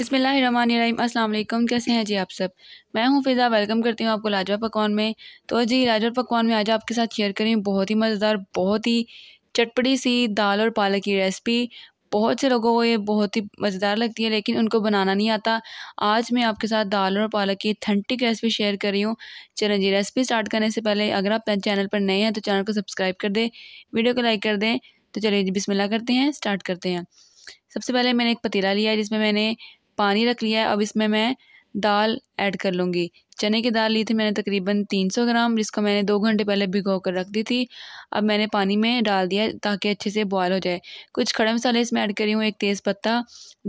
अस्सलाम वालेकुम कैसे हैं जी आप सब मैं हूं फिज़ा वेलकम करती हूं आपको लाजवा पकवान में तो जी लाजवा पकवान में आज आपके साथ शेयर करें बहुत ही मज़ेदार बहुत ही चटपटी सी दाल और पालक की रेसिपी बहुत से लोगों को ये बहुत ही मज़ेदार लगती है लेकिन उनको बनाना नहीं आता आज मैं आपके साथ दाल और पालक की थंटिक रेसिपी शेयर कर रही हूँ चलें जी रेसिपी स्टार्ट करने से पहले अगर आप चैनल पर नए हैं तो चैनल को सब्सक्राइब कर दें वीडियो को लाइक कर दें तो चलिए जी बिस्मिल्लाह करते हैं स्टार्ट करते हैं सबसे पहले मैंने एक पतीला लिया जिसमें मैंने पानी रख लिया है अब इसमें मैं दाल ऐड कर लूँगी चने की दाल ली थी मैंने तकरीबन 300 ग्राम जिसको मैंने दो घंटे पहले भिगो कर रख दी थी अब मैंने पानी में डाल दिया ताकि अच्छे से बॉयल हो जाए कुछ खड़े मसाले इसमें ऐड करी हूँ एक तेज़ पत्ता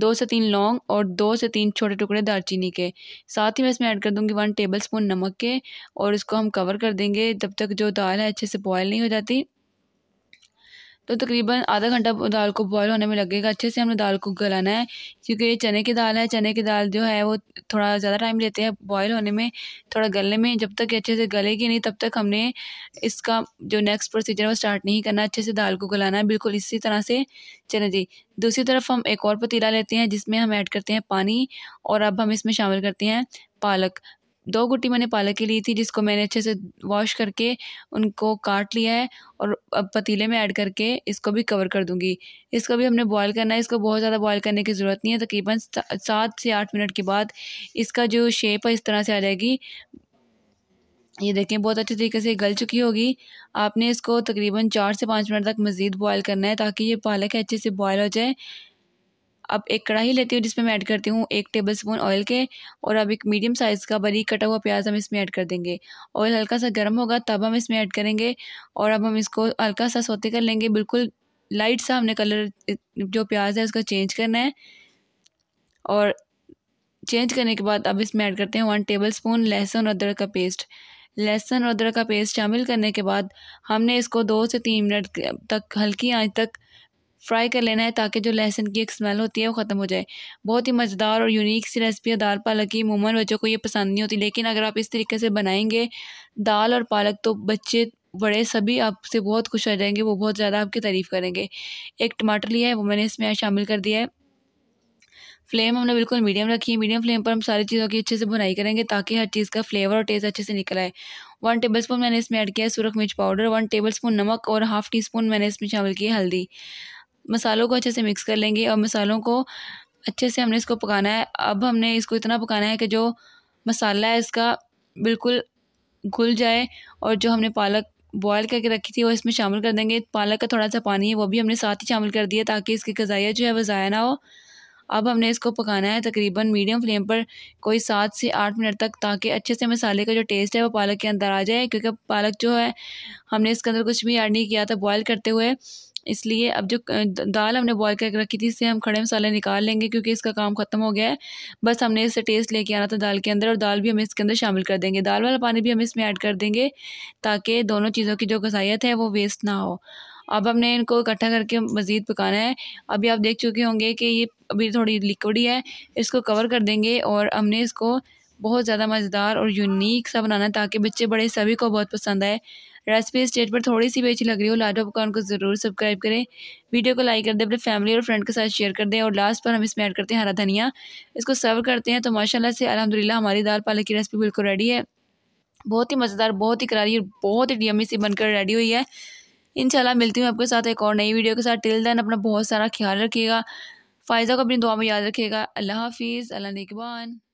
दो से तीन लौंग और दो से तीन छोटे टुकड़े दालचीनी के साथ ही मैं इसमें ऐड कर दूँगी वन टेबल स्पून नमक के और इसको हम कवर कर देंगे तब तक जो दाल है अच्छे से बॉयल नहीं हो जाती तो तकरीबन आधा घंटा दाल को बॉयल होने में लगेगा अच्छे से हमने दाल को गलाना है क्योंकि ये चने की दाल है चने की दाल जो है वो थोड़ा ज़्यादा टाइम लेते हैं बॉयल होने में थोड़ा गलने में जब तक अच्छे से गलेगी नहीं तब तक हमने इसका जो नेक्स्ट प्रोसीजर है वो स्टार्ट नहीं करना अच्छे से दाल को गलाना है बिल्कुल इसी तरह से चले जी दूसरी तरफ हम एक और पतीला लेते हैं जिसमें हम ऐड करते हैं पानी और अब हम इसमें शामिल करते हैं पालक दो गुटी मैंने पालक की ली थी जिसको मैंने अच्छे से वॉश करके उनको काट लिया है और अब पतीले में ऐड करके इसको भी कवर कर दूंगी इसको भी हमने बॉईल करना है इसको बहुत ज़्यादा बॉईल करने की ज़रूरत नहीं है तकरीबन सात से आठ मिनट के बाद इसका जो शेप है इस तरह से आ जाएगी ये देखें बहुत अच्छे तरीके से गल चुकी होगी आपने इसको तकरीबन चार से पाँच मिनट तक मज़ीद बॉयल करना है ताकि ये पालक है अच्छे से बॉयल हो जाए अब एक कढ़ाई लेती हूँ जिसमें मैं ऐड करती हूँ एक टेबल स्पून ऑयल के और अब एक मीडियम साइज़ का बरी कटा हुआ प्याज हम इसमें ऐड कर देंगे ऑयल हल्का सा गर्म होगा तब हम इसमें ऐड करेंगे और अब हम इसको हल्का सा सोते कर लेंगे बिल्कुल लाइट सा हमने कलर जो प्याज है उसका चेंज करना है और चेंज करने के बाद अब इसमें ऐड करते हैं वन टेबल स्पून लहसुन अदरक का पेस्ट लहसुन और अदरक का पेस्ट शामिल करने के बाद हमने इसको दो से तीन मिनट तक हल्की आंच तक फ्राई कर लेना है ताकि जो लहसुन की एक स्मेल होती है वो ख़त्म हो जाए बहुत ही मज़ेदार और यूनिक सी रेसिपी है दाल पालक की मूमन बच्चों को ये पसंद नहीं होती लेकिन अगर आप इस तरीके से बनाएंगे दाल और पालक तो बच्चे बड़े सभी आपसे बहुत खुश हो जाएंगे वो बहुत ज़्यादा आपकी तारीफ़ करेंगे एक टमाटर लिया है वो मैंने इसमें शामिल कर दिया है फ्लेम हमने बिल्कुल मीडियम रखी है मीडियम फ्लेम पर हम सारी चीज़ों की अच्छे से बुनाई करेंगे ताकि हर चीज़ का फ्लेवर और टेस्ट अच्छे से निकल आए वन टेबल स्पून मैंने इसमें ऐड किया है सुरख मिर्च पाउडर वन टेबल स्पून नमक और हाफ़ टी स्पून मैंने इसमें शामिल किया हल्दी मसालों को अच्छे से मिक्स कर लेंगे और मसालों को अच्छे से हमने इसको पकाना है अब हमने इसको इतना पकाना है कि जो मसाला है इसका बिल्कुल घुल जाए और जो हमने पालक बॉयल करके रखी थी वो इसमें शामिल कर देंगे पालक का थोड़ा सा पानी है वो भी हमने साथ ही शामिल कर दिया ताकि इसकी गजाइया जो है वो ज़ाया ना हो अब हमने इसको पकाना है तकरीबन मीडियम फ्लेम पर कोई सात से आठ मिनट तक ताकि अच्छे से मसाले का जो टेस्ट है वो पालक के अंदर आ जाए क्योंकि पालक जो है हमने इसके अंदर कुछ भी ऐड नहीं किया था बॉयल करते हुए इसलिए अब जो दाल हमने बॉयल करके रखी थी इससे हम खड़े मसाले निकाल लेंगे क्योंकि इसका काम ख़त्म हो गया है बस हमने इससे टेस्ट लेके आना था दाल के अंदर और दाल भी हम इसके अंदर शामिल कर देंगे दाल वाला पानी भी हम इसमें ऐड कर देंगे ताकि दोनों चीज़ों की जो गसाइत है वो वेस्ट ना हो अब हमने इनको इकट्ठा करके मज़ीद पकाना है अभी आप देख चुके होंगे कि ये अभी थोड़ी लिक्विड ही है इसको कवर कर देंगे और हमने इसको बहुत ज़्यादा मज़ेदार और यूनिक सा बनाना है ताकि बच्चे बड़े सभी को बहुत पसंद आए रेसिपी स्टेट पर थोड़ी सी भी अच्छी लग रही हो लाडो पकवान को ज़रूर सब्सक्राइब करें वीडियो को लाइक कर दें अपने फैमिली और फ्रेंड के साथ शेयर कर दें और लास्ट पर हम इसमें ऐड करते हैं हरा धनिया इसको सर्व करते हैं तो माशाल्लाह से अलहमदिल्ला हमारी दाल पालक की रेसिपी बिल्कुल रेडी है बहुत ही मज़ेदार बहुत ही करारी और बहुत ही डियमी सी बनकर रेडी हुई है इंशाल्लाह मिलती हूँ आपके साथ एक और नई वीडियो के साथ टिल देन अपना बहुत सारा ख्याल रखिएगा फ़ायदा को अपनी दुआ में याद रखिएगा अल्लाह हाफिज़ अल्लाह निगबान